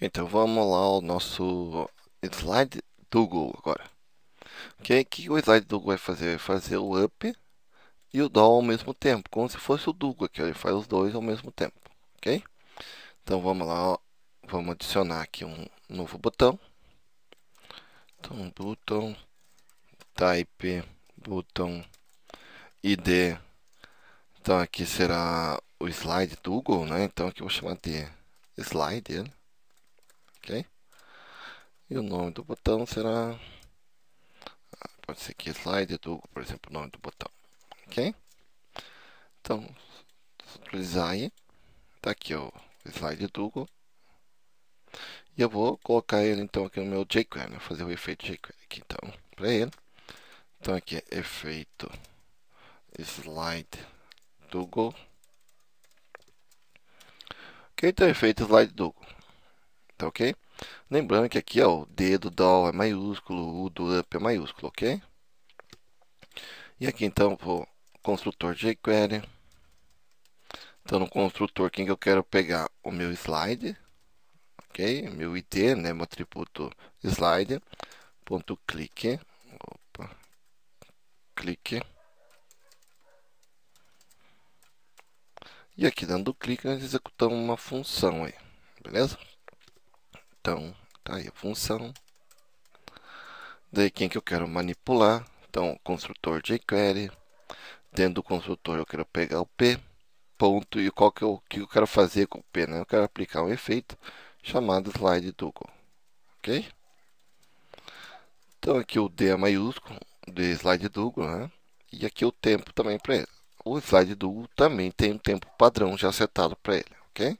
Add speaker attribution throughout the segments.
Speaker 1: Então vamos lá ao nosso slide do Google agora. Okay? O é que o slide do Google vai fazer? Vai fazer o up e o down ao mesmo tempo, como se fosse o Google, que ele faz os dois ao mesmo tempo. Ok? Então vamos lá, vamos adicionar aqui um novo botão. Então, botão type botão id. Então aqui será o slide do Google, né? Então aqui eu vou chamar de slide. Né? ok? E o nome do botão será, ah, pode ser que slide do, por exemplo, o nome do botão, ok? Então, utilizar aí, tá aqui o slide do e eu vou colocar ele então aqui no meu jQuery, Vou né? fazer o efeito jQuery aqui então para ele. Então aqui é efeito slide do Google. Ok, então efeito slide do Google tá ok? Lembrando que aqui ó, o D do doll é maiúsculo, U do up é maiúsculo, ok? E aqui então vou construtor jQuery. Então no construtor quem que eu quero pegar o meu slide, ok? Meu ID, né? Meu atributo slide. Ponto clique, opa, clique. E aqui dando clique nós executamos uma função aí, beleza? Então, tá aí a função. Daí quem que eu quero manipular? Então, construtor jQuery. Dentro do construtor eu quero pegar o p ponto e qual que eu, que eu quero fazer com o p, né? Eu quero aplicar um efeito chamado slide toggle, OK? Então aqui o D é maiúsculo do é slide toggle, né? E aqui o tempo também para ele. O slide toggle também tem um tempo padrão já setado para ele, OK?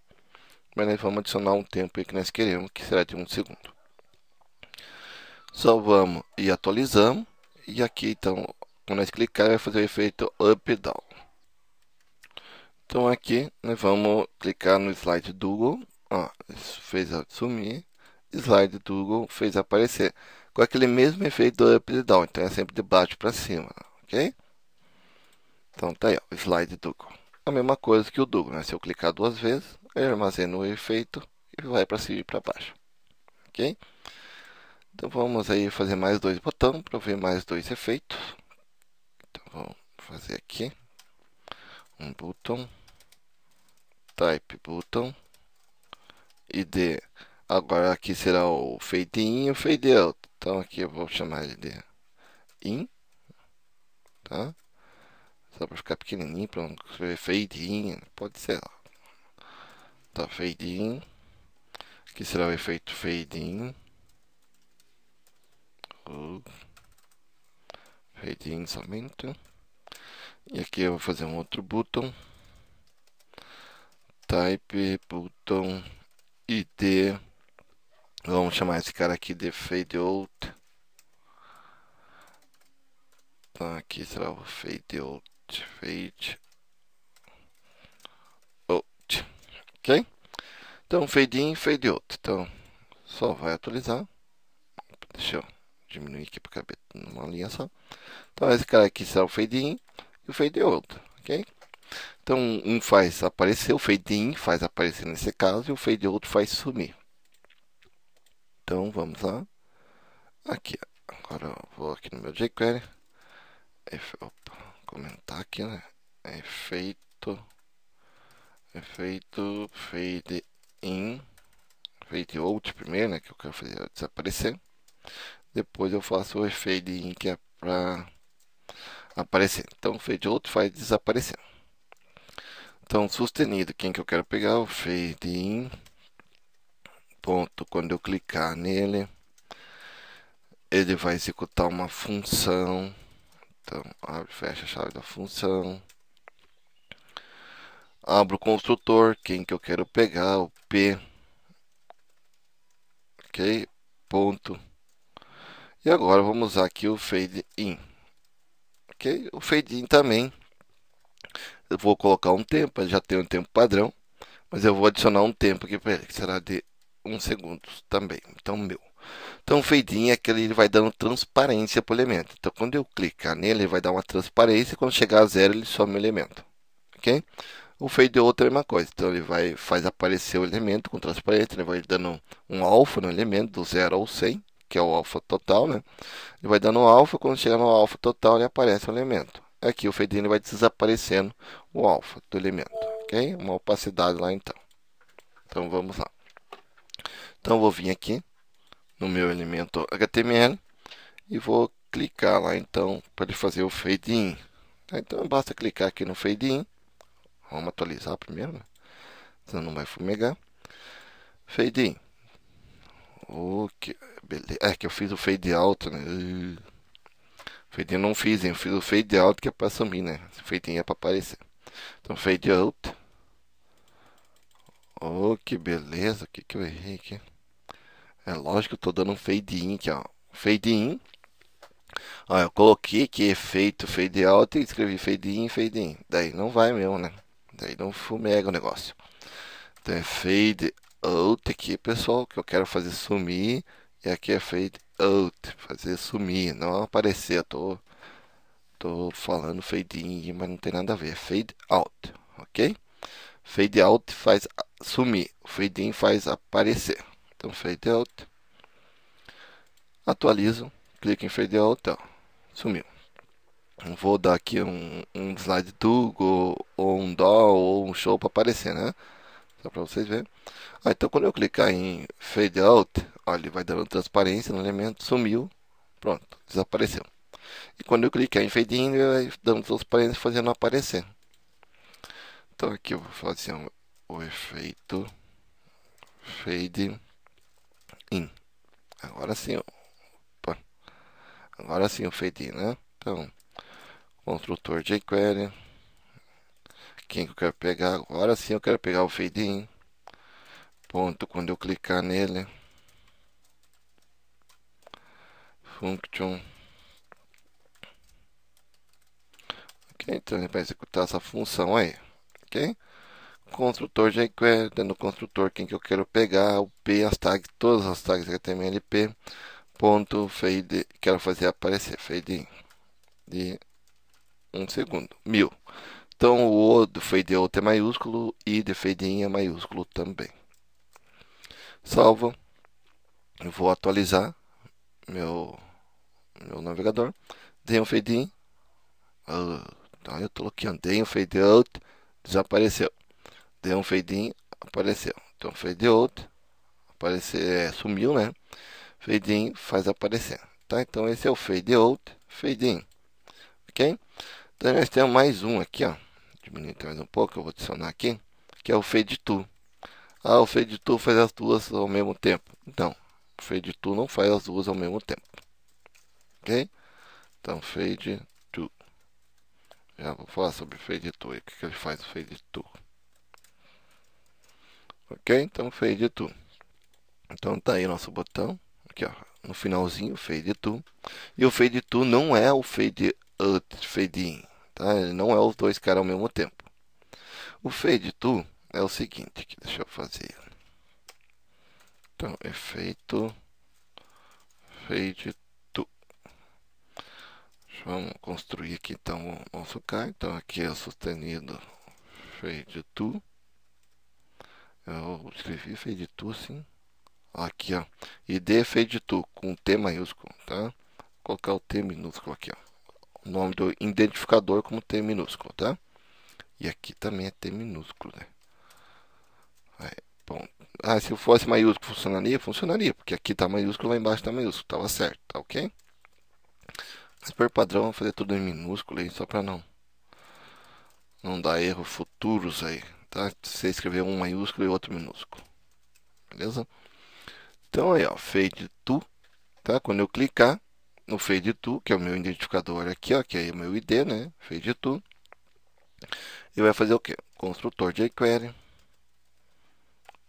Speaker 1: mas nós vamos adicionar um tempo que nós queremos, que será de um segundo. Salvamos e atualizamos. E aqui, então, quando nós clicar, vai fazer o efeito up down. Então aqui nós vamos clicar no slide do Google, ó, fez sumir, slide do Google fez aparecer, com aquele mesmo efeito do up e down, então é sempre de baixo para cima, ok? Então tá aí, ó, slide do Google. A mesma coisa que o Google, né? se eu clicar duas vezes, armazena o efeito e vai para cima e para baixo, ok? Então vamos aí fazer mais dois botões para ver mais dois efeitos. Então vamos fazer aqui um botão, type e id. Agora aqui será o fade in e o fade out. Então aqui eu vou chamar ele de in, tá? Só para ficar pequenininho para não fade in, pode ser lá botar fade in. Aqui será o efeito fade in. Fade in somente. E aqui eu vou fazer um outro button. Type button ID. Vamos chamar esse cara aqui de fade out. Então aqui será o fade out. Fade ok? Então, fade in, fade out. Então, só vai atualizar. Deixa eu diminuir aqui para caber numa linha só. Então, esse cara aqui será o fade in e o fade out, ok? Então, um faz aparecer, o fade in faz aparecer nesse caso e o fade out faz sumir. Então, vamos lá. Aqui, agora eu vou aqui no meu jQuery. Opa, comentar aqui, né? Efeito efeito fade in, fade out primeiro, né, que eu quero fazer desaparecer. Depois eu faço o fade in que é para aparecer. Então fade out faz desaparecer. Então sustenido, quem que eu quero pegar? O fade in. Ponto, quando eu clicar nele, ele vai executar uma função. Então abre fecha a chave da função abro o construtor, quem que eu quero pegar, o P, ok, ponto. E agora vamos usar aqui o Fade In, ok, o Fade In também, eu vou colocar um tempo, já tem um tempo padrão, mas eu vou adicionar um tempo aqui para ele, que será de 1 segundo também, então meu. Então, o fade é que ele vai dando transparência para o elemento. Então, quando eu clicar nele, ele vai dar uma transparência. E quando chegar a zero, ele some o elemento. Ok? O fade out é a mesma coisa. Então ele vai faz aparecer o elemento com transparência, ele vai dando um alfa no elemento do 0 ao 100, que é o alfa total, né? Ele vai dando um alfa, quando chega no alfa total, ele aparece o elemento. Aqui o fade in vai desaparecendo o alfa do elemento, OK? Uma opacidade lá então. Então vamos lá. Então vou vir aqui no meu elemento HTML e vou clicar lá então para ele fazer o fade in. Então basta clicar aqui no fade in Vamos atualizar primeiro, né? Senão não vai fumegar. Fade in. Ok, beleza. É que eu fiz o fade alto, né? Fade in não fiz, hein? Eu fiz o fade alto que é pra sumir, né? Fade in é pra aparecer. Então, fade out. Oh, que beleza. O que que eu errei aqui? É lógico que eu tô dando um fade in aqui, ó. Fade in. Ó, eu coloquei que efeito fade out e escrevi fade in, fade in. Daí não vai mesmo, né? Daí não fumega o negócio. Então é fade out aqui, pessoal, que eu quero fazer sumir. E aqui é fade out, fazer sumir, não aparecer. Eu tô, tô falando fade in, mas não tem nada a ver. fade out, ok? Fade out faz sumir, fade in faz aparecer. Então fade out. Atualizo, clico em fade out, ó, sumiu vou dar aqui um, um slide tugo ou um doll ou um show para aparecer, né? Só para vocês verem. Ah, então quando eu clicar em fade out, ele vai dando transparência no elemento, sumiu, pronto, desapareceu. E quando eu clicar em fade in, ele vai dando transparência fazendo aparecer. Então aqui eu vou fazer um, o efeito fade in. Agora sim, opa. agora sim o fade in, né? Então construtor jQuery. Quem que eu quero pegar? Agora sim eu quero pegar o fade in. Ponto quando eu clicar nele. Function. Ok, então ele vai executar essa função aí. Ok? Construtor jQuery, dentro do construtor quem que eu quero pegar, o P, as tags, todas as tags HTML P, ponto fade, quero fazer aparecer, fade in. De um segundo, mil. Então o O foi de outro é maiúsculo e de in é maiúsculo também. Salvo. Eu vou atualizar meu, meu navegador. Dei um fade in. Ah, eu tô aqui Dei um fade out. Desapareceu. Dei um fade in. Apareceu. Então fade out. Apareceu, é, sumiu, né? Fade in faz aparecer. Tá? Então esse é o fade out. Fade in. Ok? Então, nós temos mais um aqui, ó. Diminuir mais um pouco, eu vou adicionar aqui. Que é o fade to. Ah, o fade to faz as duas ao mesmo tempo. Então, o fade to não faz as duas ao mesmo tempo. Ok? Então, fade to. Já vou falar sobre fade to e o que, que ele faz o fade to. Ok? Então, fade to. Então, tá aí nosso botão. Aqui, ó. No finalzinho, fade to. E o fade to não é o fade out, fade in. Tá? Ele não é os dois caras ao mesmo tempo. O fade to é o seguinte, que deixa eu fazer. Então, efeito é fade to. Vamos construir aqui então o nosso K. Então aqui é o sustenido fade to. Eu escrevi fade to sim. Aqui ó. ID fade to com T maiúsculo, tá? Vou colocar o T minúsculo aqui ó o nome do identificador como T minúsculo, tá? E aqui também é T minúsculo, né? Aí, bom, ah, se fosse maiúsculo funcionaria? Funcionaria, porque aqui tá maiúsculo, lá embaixo tá maiúsculo, tava certo, tá ok? Mas por padrão, vou fazer tudo em minúsculo aí, só para não não dar erro futuros aí, tá? Se você escrever um maiúsculo e outro minúsculo. Beleza? Então aí, ó, fade to, tá? Quando eu clicar, no fade to, que é o meu identificador aqui, ó, que é o meu ID, né? Fade to. E vai fazer o quê? Construtor jQuery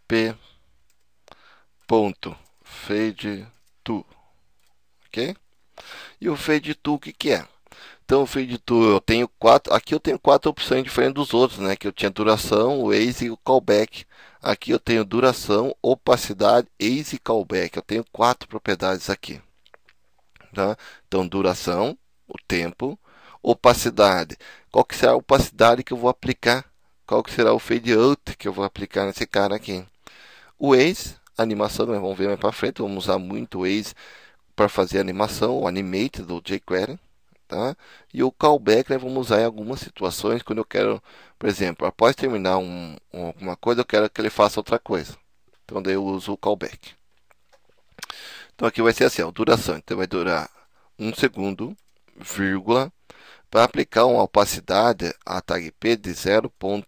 Speaker 1: p ponto fade to, ok? E o fade to o que, que é? Então, o fade to eu tenho quatro, aqui eu tenho quatro opções diferentes dos outros, né? Que eu tinha duração, o ex e o callback. Aqui eu tenho duração, opacidade, ex e callback. Eu tenho quatro propriedades aqui. Tá? Então, duração, o tempo, opacidade. Qual que será a opacidade que eu vou aplicar? Qual que será o fade out que eu vou aplicar nesse cara aqui? O Waze, animação, nós né? vamos ver mais para frente, vamos usar muito o Waze para fazer animação, o animate do jQuery. Tá? E o callback nós né? vamos usar em algumas situações, quando eu quero, por exemplo, após terminar um, uma coisa, eu quero que ele faça outra coisa. Então, daí eu uso o callback. Então aqui vai ser assim, a duração. Então vai durar 1 um segundo, vírgula, para aplicar uma opacidade a tag P de 0. Por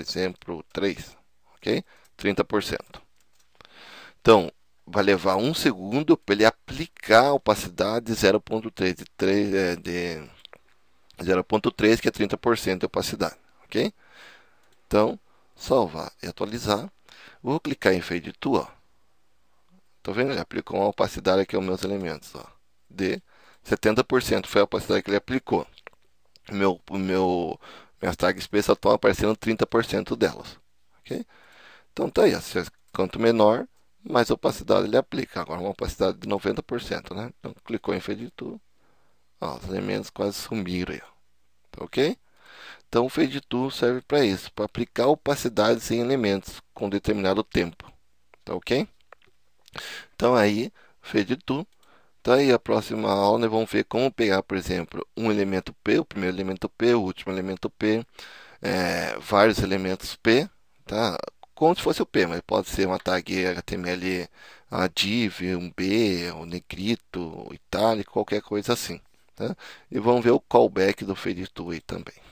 Speaker 1: exemplo, 3, ok? 30%. Então, vai levar um segundo para ele aplicar a opacidade de 0.3, é, de, 3, de 0.3, que é 30% de opacidade, ok? Então, salvar e atualizar. Vou clicar em Fade tool, ó. Tô vendo? Ele aplicou uma opacidade aqui aos meus elementos, ó. De 70% foi a opacidade que ele aplicou. Meu, meu, minhas tags space só estão aparecendo 30% delas. ok? Então tá aí. Ó. É quanto menor, mais opacidade ele aplica. Agora uma opacidade de 90%, né? Então clicou em fade to. Ó, os elementos quase sumiram aí, ó. Tá ok? Então o fade to serve para isso, para aplicar opacidades em elementos com determinado tempo. Tá ok? Então aí, feito tudo, então aí a próxima aula nós vamos ver como pegar, por exemplo, um elemento P, o primeiro elemento P, o último elemento P, é, vários elementos P, tá? Como se fosse o P, mas pode ser uma tag HTML a div, um B, um negrito, um itálico, qualquer coisa assim. Tá? E vamos ver o callback do fade to aí também.